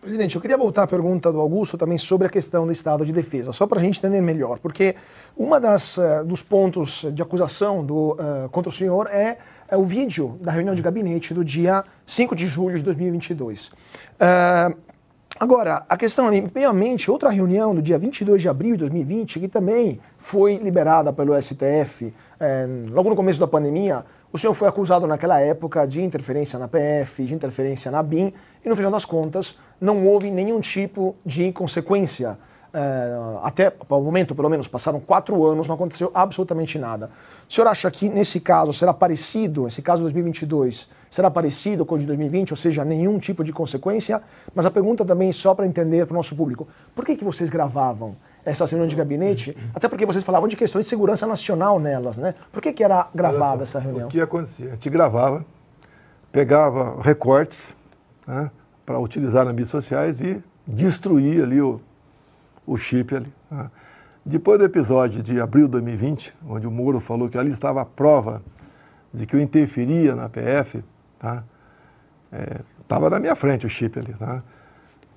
Presidente, eu queria voltar à pergunta do Augusto também sobre a questão do estado de defesa, só para a gente entender melhor, porque uma das eh, dos pontos de acusação do, uh, contra o senhor é, é, o vídeo da reunião de gabinete do dia 5 de julho de 2022. Uh, eh, Agora, a questão ali, primeiramente, outra reunião do dia 22 de abril de 2020, que também foi liberada pelo STF, é, logo no começo da pandemia, o senhor foi acusado naquela época de interferência na PF, de interferência na BIM, e no final das contas, não houve nenhum tipo de consequência. É, até o momento, pelo menos, passaram quatro anos, não aconteceu absolutamente nada. O senhor acha que nesse caso será parecido, esse caso de 2022, será parecido com o de 2020, ou seja, nenhum tipo de consequência? Mas a pergunta também, só para entender para o nosso público, por que, que vocês gravavam essa reunião de gabinete? Até porque vocês falavam de questões de segurança nacional nelas, né? Por que, que era gravada essa reunião? O que acontecia? A gente gravava, pegava recortes, né? para utilizar nas mídias sociais e destruir ali o, o chip ali. Né? Depois do episódio de abril de 2020, onde o Moro falou que ali estava a prova de que eu interferia na PF, tá? estava é, na minha frente o chip ali, tá?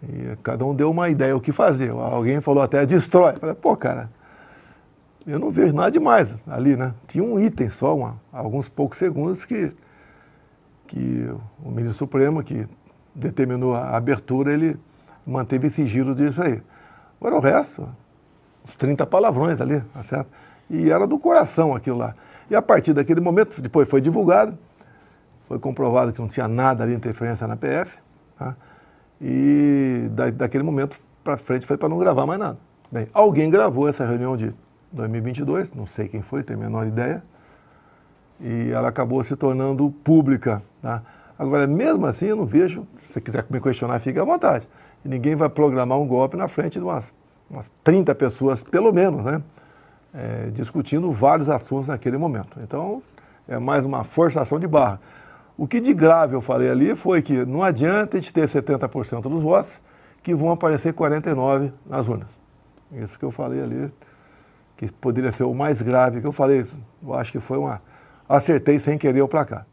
E cada um deu uma ideia o que fazer. Alguém falou até destrói. Eu falei, pô, cara, eu não vejo nada demais ali, né? Tinha um item só, uma, alguns poucos segundos que, que o ministro Supremo, que determinou a abertura, ele manteve esse giro disso aí. Agora o resto, uns 30 palavrões ali, tá certo? E era do coração aquilo lá. E a partir daquele momento, depois foi divulgado, foi comprovado que não tinha nada de interferência na PF, tá? e da, daquele momento para frente foi para não gravar mais nada. Bem, alguém gravou essa reunião de 2022, não sei quem foi, tenho a menor ideia, e ela acabou se tornando pública. Tá? Agora, mesmo assim, eu não vejo, se você quiser me questionar, fique à vontade. E ninguém vai programar um golpe na frente de umas, umas 30 pessoas, pelo menos, né? É, discutindo vários assuntos naquele momento. Então, é mais uma forçação de barra. O que de grave eu falei ali foi que não adianta a gente ter 70% dos votos que vão aparecer 49 nas urnas. Isso que eu falei ali, que poderia ser o mais grave que eu falei. Eu acho que foi uma. Acertei sem querer o placar.